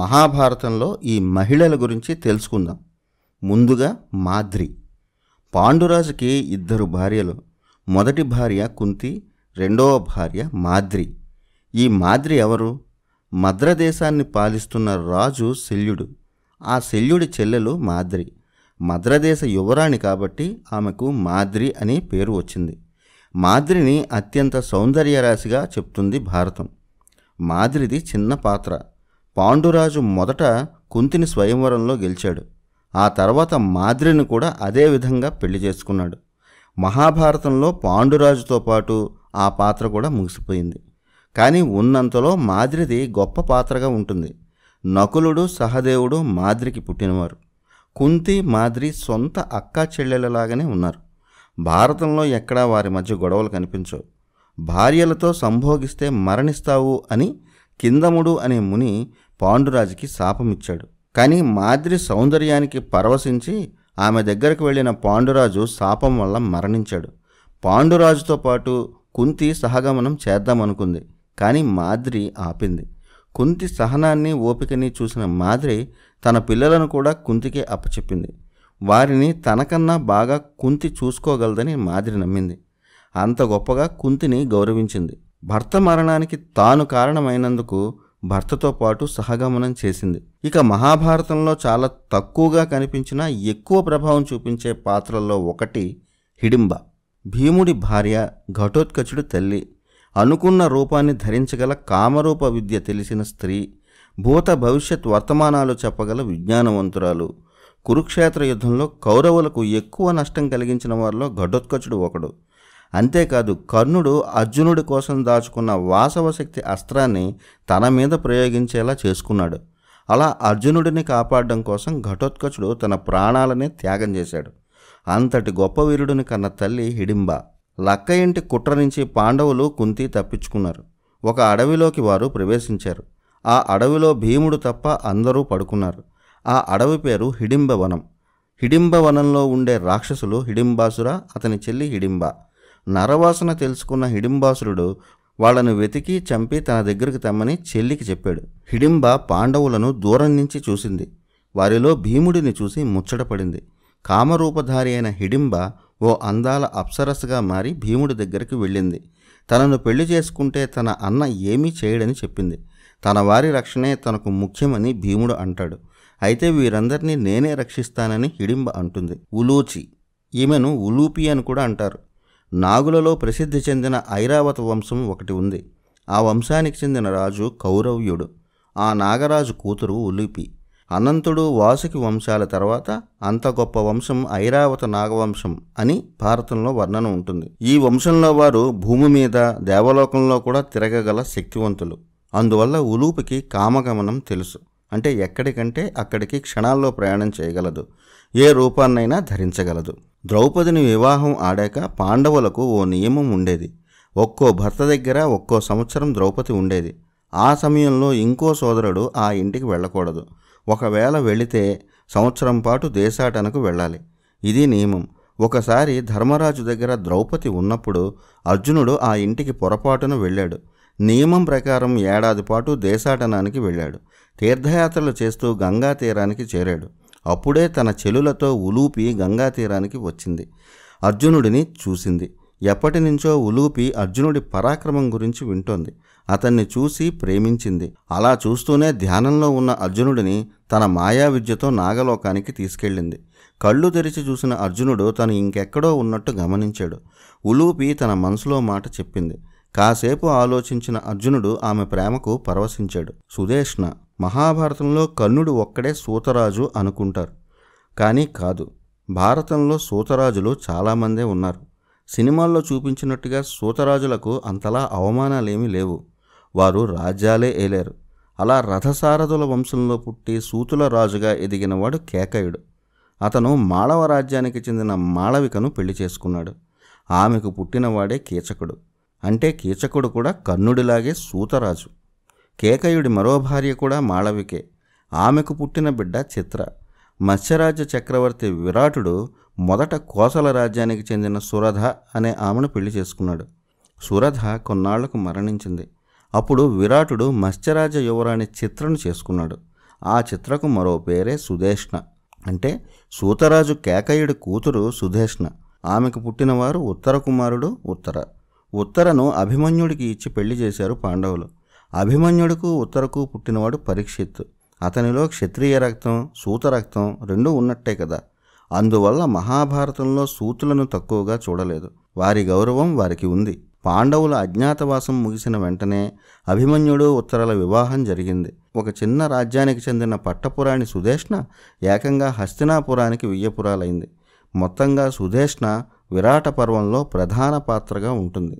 మహాభారతంలో ఈ మహిళల గురించి తెలుసుకుందాం ముందుగా మాద్రి పాండురాజుకి ఇద్దరు భార్యలు మొదటి భార్య కుంతి రెండవ భార్య మాద్రి ఈ మాద్రి ఎవరు మద్రదేశాన్ని పాలిస్తున్న రాజు శల్యుడు ఆ శల్యుడి చెల్లెలు మాద్రి మద్రదేశ యువరాణి కాబట్టి ఆమెకు మాద్రి అనే పేరు వచ్చింది మాద్రిని అత్యంత సౌందర్యరాశిగా చెప్తుంది భారతం మాద్రిది చిన్న పాత్ర పాండురాజు మొదట కుంతిని స్వయంవరంలో గెలిచాడు ఆ తర్వాత మాద్రిని కూడా అదే విధంగా పెళ్లి చేసుకున్నాడు మహాభారతంలో పాండురాజుతో పాటు ఆ పాత్ర కూడా ముగిసిపోయింది కానీ ఉన్నంతలో మాద్రిది గొప్ప పాత్రగా ఉంటుంది నకులుడు సహదేవుడు మాద్రికి పుట్టినవారు కుంతి మాద్రి సొంత అక్కా చెల్లెలలాగానే ఉన్నారు భారతంలో ఎక్కడా వారి మధ్య గొడవలు కనిపించవు భార్యలతో సంభోగిస్తే మరణిస్తావు అని కిందముడు అనే ముని పాండురాజుకి శాపమిచ్చాడు కానీ మాద్రి సౌందర్యానికి పరవశించి ఆమె దగ్గరకు వెళ్ళిన పాండురాజు శాపం వల్ల మరణించాడు పాండురాజుతో పాటు కుంతి సహగమనం చేద్దామనుకుంది కానీ మాద్రి ఆపింది కుంతి సహనాన్ని ఓపికని చూసిన మాద్రి తన పిల్లలను కూడా కుంతికే అప్పచెప్పింది వారిని తనకన్నా బాగా కుంతి చూసుకోగలదని మాదిరి నమ్మింది అంత గొప్పగా కుంతిని గౌరవించింది భర్త మరణానికి తాను కారణమైనందుకు భర్తతో పాటు సహగమనం చేసింది ఇక మహాభారతంలో చాలా తక్కువగా కనిపించిన ఎక్కువ ప్రభావం చూపించే పాత్రల్లో ఒకటి హిడింబ భీముడి భార్య ఘటోత్కచుడు తల్లి అనుకున్న రూపాన్ని ధరించగల కామరూప విద్య తెలిసిన స్త్రీ భూత భవిష్యత్ వర్తమానాలు చెప్పగల విజ్ఞానవంతురాలు కురుక్షేత్ర యుద్ధంలో కౌరవులకు ఎక్కువ నష్టం కలిగించిన వారిలో ఘటోత్కచుడు ఒకడు అంతేకాదు కర్ణుడు అర్జునుడి కోసం దాచుకున్న వాసవశక్తి అస్త్రాన్ని తన మీద ప్రయోగించేలా చేసుకున్నాడు అలా అర్జునుడిని కాపాడడం కోసం ఘటోత్కచుడు తన ప్రాణాలనే త్యాగం చేశాడు అంతటి గొప్ప వీరుడిని కన్న తల్లి హిడింబ లక్క ఇంటి కుట్ర నుంచి పాండవులు కుంతి తప్పించుకున్నారు ఒక అడవిలోకి వారు ప్రవేశించారు ఆ అడవిలో భీముడు తప్ప అందరూ పడుకున్నారు ఆ అడవి పేరు హిడింబ వనం హిడింబ వనంలో ఉండే రాక్షసులు హిడింబాసుర అతని చెల్లి హిడింబ నరవాసన తెలుసుకున్న హిడింబాసురుడు వాళ్లను వెతికి చంపి తన దగ్గరికి తెమ్మని చెల్లికి చెప్పాడు హిడింబ పాండవులను దూరం నుంచి చూసింది వారిలో భీముడిని చూసి ముచ్చటపడింది కామరూపధారి అయిన హిడింబ ఓ అందాల అప్సరస్గా మారి భీముడి దగ్గరికి వెళ్ళింది తనను పెళ్లి చేసుకుంటే తన అన్న ఏమీ చేయడని చెప్పింది తన వారి రక్షణే తనకు ముఖ్యమని భీముడు అంటాడు అయితే వీరందరినీ నేనే రక్షిస్తానని హిడింబ అంటుంది ఉలూచి ఈమెను ఉలూపి అని కూడా అంటారు నాగులలో ప్రసిద్ధి చెందిన ఐరావత వంశం ఒకటి ఉంది ఆ వంశానికి చెందిన రాజు కౌరవ్యుడు ఆ నాగరాజు కూతురు ఉలిపి అనంతుడు వాసుకి వంశాల తర్వాత అంత గొప్ప వంశం ఐరావత నాగవంశం అని భారతంలో వర్ణన ఉంటుంది ఈ వంశంలో వారు భూమి మీద దేవలోకంలో కూడా తిరగగల శక్తివంతులు అందువల్ల ఉలూపికి కామగమనం తెలుసు అంటే ఎక్కడికంటే అక్కడికి క్షణాల్లో ప్రయాణం చేయగలదు ఏ రూపాన్నైనా ధరించగలదు ద్రౌపదిని వివాహం ఆడాక పాండవులకు ఓ నియమం ఉండేది ఒక్కో భర్త దగ్గర ఒక్కో సంవత్సరం ద్రౌపది ఉండేది ఆ సమయంలో ఇంకో సోదరుడు ఆ ఇంటికి వెళ్ళకూడదు ఒకవేళ వెళితే సంవత్సరం పాటు దేశాటనకు వెళ్ళాలి ఇది నియమం ఒకసారి ధర్మరాజు దగ్గర ద్రౌపది ఉన్నప్పుడు అర్జునుడు ఆ ఇంటికి పొరపాటున వెళ్ళాడు నియమం ప్రకారం ఏడాది పాటు దేశాటనానికి వెళ్ళాడు తీర్థయాత్రలు చేస్తూ గంగా తీరానికి చేరాడు అప్పుడే తన చెలులతో ఉలూపి గంగా తీరానికి వచ్చింది అర్జునుడిని చూసింది ఎప్పటి నుంచో ఉలూపి అర్జునుడి పరాక్రమం గురించి వింటోంది అతన్ని చూసి ప్రేమించింది అలా చూస్తూనే ధ్యానంలో ఉన్న అర్జునుడిని తన మాయా విద్యతో నాగలోకానికి తీసుకెళ్ళింది కళ్ళు తెరిచి చూసిన అర్జునుడు తను ఇంకెక్కడో ఉన్నట్టు గమనించాడు ఉలూపి తన మనసులో మాట చెప్పింది కాసేపు ఆలోచించిన అర్జునుడు ఆమె ప్రేమకు పరవశించాడు సుదేష్ణ మహాభారతంలో కర్ణుడు ఒక్కడే సూతరాజు అనుకుంటారు కానీ కాదు భారతంలో సూతరాజులు చాలామందే ఉన్నారు సినిమాల్లో చూపించినట్టుగా సూతరాజులకు అంతలా అవమానాలేమీ లేవు వారు రాజ్యాలే ఏలేరు అలా రథసారథుల వంశంలో పుట్టి సూతుల రాజుగా ఎదిగినవాడు కేకయుడు అతను మాళవ రాజ్యానికి చెందిన మాళవికను పెళ్లి చేసుకున్నాడు ఆమెకు పుట్టినవాడే కీచకుడు అంటే కీచకుడు కూడా కర్ణుడిలాగే సూతరాజు కేకయుడి మరో భార్య కూడా మాళవికే ఆమెకు పుట్టిన బిడ్డ చిత్ర మత్స్యరాజ చక్రవర్తి విరాటుడు మొదట కోసల రాజ్యానికి చెందిన సురధ అనే ఆమెను పెళ్లి చేసుకున్నాడు సురధ కొన్నాళ్లకు మరణించింది అప్పుడు విరాటుడు మత్స్యరాజ యువరాణి చిత్రను చేసుకున్నాడు ఆ చిత్రకు మరో పేరే సుధేష్ణ అంటే సూతరాజు కేకయుడి కూతురు సుధేష్ణ ఆమెకు పుట్టినవారు ఉత్తర కుమారుడు ఉత్తర ఉత్తరను అభిమన్యుడికి ఇచ్చి పెళ్లి చేశారు పాండవులు అభిమన్యుడికు ఉత్తరకు పుట్టినవాడు పరీక్షిత్ అతనిలో క్షత్రియ రక్తం సూతరక్తం రెండూ ఉన్నట్టే కదా అందువల్ల మహాభారతంలో సూతులను తక్కువగా చూడలేదు వారి గౌరవం వారికి ఉంది పాండవుల అజ్ఞాతవాసం ముగిసిన వెంటనే అభిమన్యుడు ఉత్తరాల వివాహం జరిగింది ఒక చిన్న రాజ్యానికి చెందిన పట్టపురాణి సుధేష్ణ ఏకంగా హస్తినాపురానికి వియ్యపురాలైంది మొత్తంగా సుధేష్ణ విరాట పర్వంలో ప్రధాన పాత్రగా ఉంటుంది